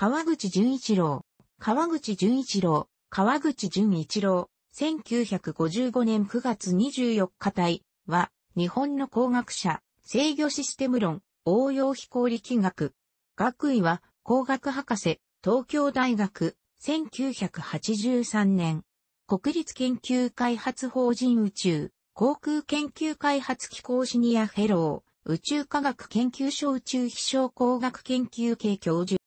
川口淳一郎、川口淳一郎、川口淳一郎、1955年9月24日隊は、日本の工学者、制御システム論、応用非効力学。学位は、工学博士、東京大学、1983年。国立研究開発法人宇宙、航空研究開発機構シニアフェロー、宇宙科学研究所宇宙飛翔工学研究系教授。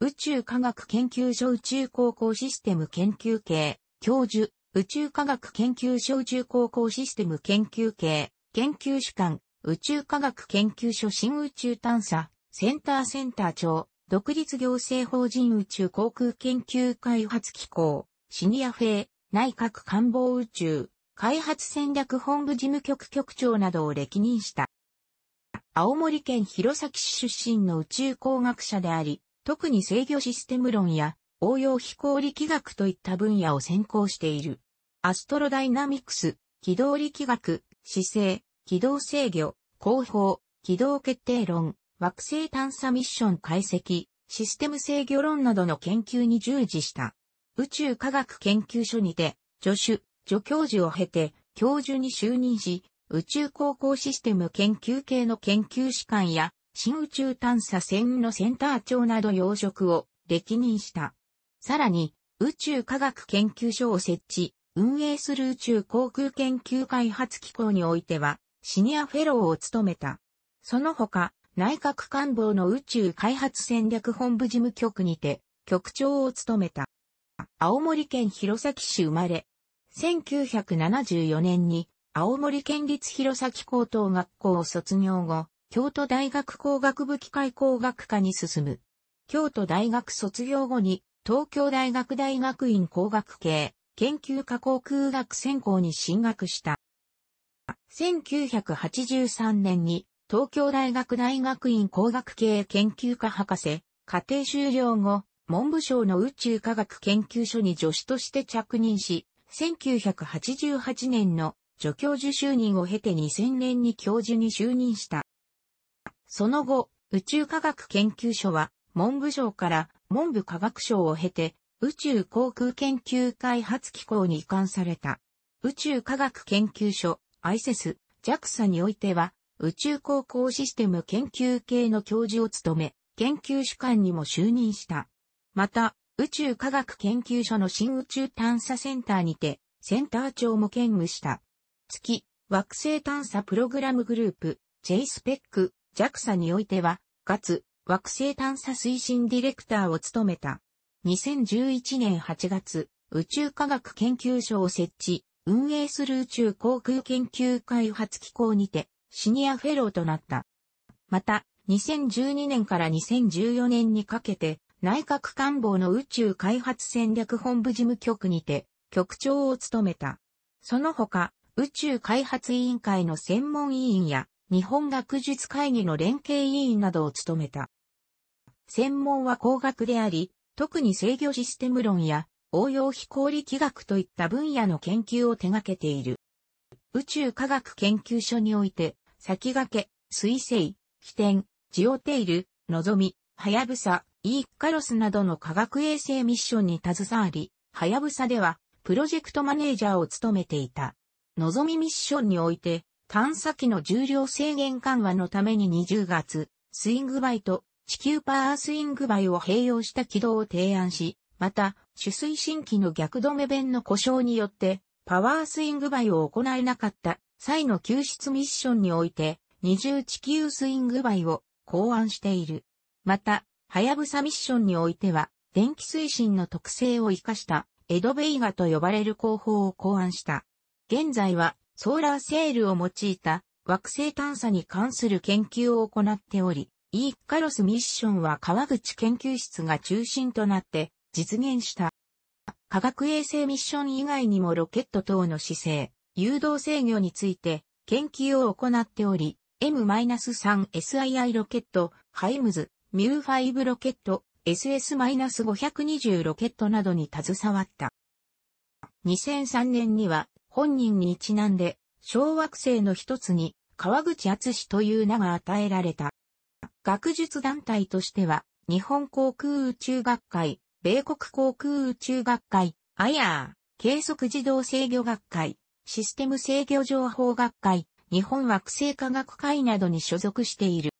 宇宙科学研究所宇宙高校システム研究系、教授、宇宙科学研究所宇宙高校システム研究系、研究主管、宇宙科学研究所新宇宙探査、センターセンター長、独立行政法人宇宙航空研究開発機構、シニアフェイ、内閣官房宇宙、開発戦略本部事務局局長などを歴任した。青森県弘前市出身の宇宙工学者であり、特に制御システム論や応用非効力学といった分野を専攻している。アストロダイナミクス、軌道力学、姿勢、軌道制御、後方、軌道決定論、惑星探査ミッション解析、システム制御論などの研究に従事した。宇宙科学研究所にて、助手、助教授を経て、教授に就任し、宇宙航行システム研究系の研究士官や新宇宙探査船のセンター長など要職を歴任した。さらに、宇宙科学研究所を設置、運営する宇宙航空研究開発機構においては、シニアフェローを務めた。その他、内閣官房の宇宙開発戦略本部事務局にて、局長を務めた。青森県弘前市生まれ。1974年に、青森県立弘前高等学校を卒業後、京都大学工学部機械工学科に進む。京都大学卒業後に、東京大学大学院工学系研究科工空学専攻に進学した。1983年に東京大学大学院工学系研究科博士、家庭修了後、文部省の宇宙科学研究所に助手として着任し、1988年の助教授就任を経て2000年に教授に就任した。その後、宇宙科学研究所は、文部省から文部科学省を経て、宇宙航空研究開発機構に移管された。宇宙科学研究所、ICES、JAXA においては、宇宙航行システム研究系の教授を務め、研究主管にも就任した。また、宇宙科学研究所の新宇宙探査センターにて、センター長も兼務した。月、惑星探査プログラムグループ、JSPEC JAXA においては、つ、惑星探査推進ディレクターを務めた。2011年8月、宇宙科学研究所を設置、運営する宇宙航空研究開発機構にて、シニアフェローとなった。また、2012年から2014年にかけて、内閣官房の宇宙開発戦略本部事務局にて、局長を務めた。その他、宇宙開発委員会の専門委員や、日本学術会議の連携委員などを務めた。専門は工学であり、特に制御システム論や応用非効力学といった分野の研究を手掛けている。宇宙科学研究所において、先駆け、水星、起点、ジオテイル、のぞみ、はやぶさ、イーカロスなどの科学衛星ミッションに携わり、はやぶさでは、プロジェクトマネージャーを務めていた。のぞみミッションにおいて、探査機の重量制限緩和のために20月、スイングバイと地球パワースイングバイを併用した軌道を提案し、また、主推進機の逆止め弁の故障によって、パワースイングバイを行えなかった際の救出ミッションにおいて、二重地球スイングバイを考案している。また、はやぶさミッションにおいては、電気推進の特性を活かした、エドベイガと呼ばれる工法を考案した。現在は、ソーラーセールを用いた惑星探査に関する研究を行っており、イーカロスミッションは川口研究室が中心となって実現した。科学衛星ミッション以外にもロケット等の姿勢、誘導制御について研究を行っており、M-3SII ロケット、ハイムズ、m u 5ロケット、SS-520 ロケットなどに携わった。2003年には本人にちなんで、小惑星の一つに、川口厚史という名が与えられた。学術団体としては、日本航空宇宙学会、米国航空宇宙学会、i ー、計測自動制御学会、システム制御情報学会、日本惑星科学会などに所属している。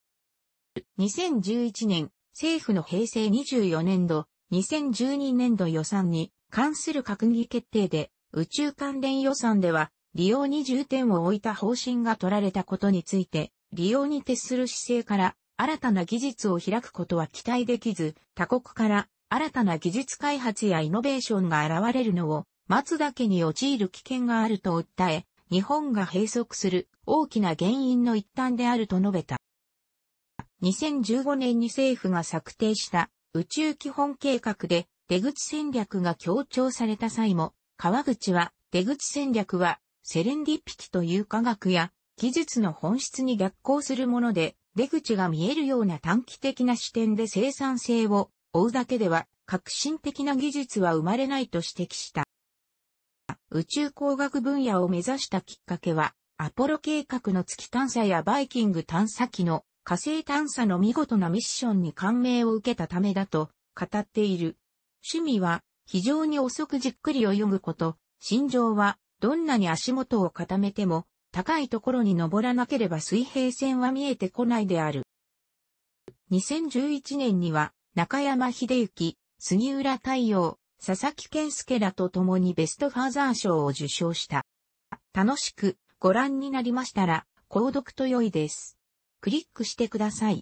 2011年、政府の平成24年度、2012年度予算に関する閣議決定で、宇宙関連予算では、利用に重点を置いた方針が取られたことについて、利用に徹する姿勢から、新たな技術を開くことは期待できず、他国から新たな技術開発やイノベーションが現れるのを待つだけに陥る危険があると訴え、日本が閉塞する大きな原因の一端であると述べた。2015年に政府が策定した宇宙基本計画で出口戦略が強調された際も川口は、出口戦略は、セレンディピティという科学や、技術の本質に逆行するもので、出口が見えるような短期的な視点で生産性を追うだけでは、革新的な技術は生まれないと指摘した。宇宙工学分野を目指したきっかけは、アポロ計画の月探査やバイキング探査機の火星探査の見事なミッションに感銘を受けたためだと語っている。趣味は非常に遅くじっくり泳ぐこと、心情は、どんなに足元を固めても、高いところに登らなければ水平線は見えてこないである。2011年には、中山秀幸、杉浦太陽、佐々木健介らと共にベストファーザー賞を受賞した。楽しくご覧になりましたら、購読と良いです。クリックしてください。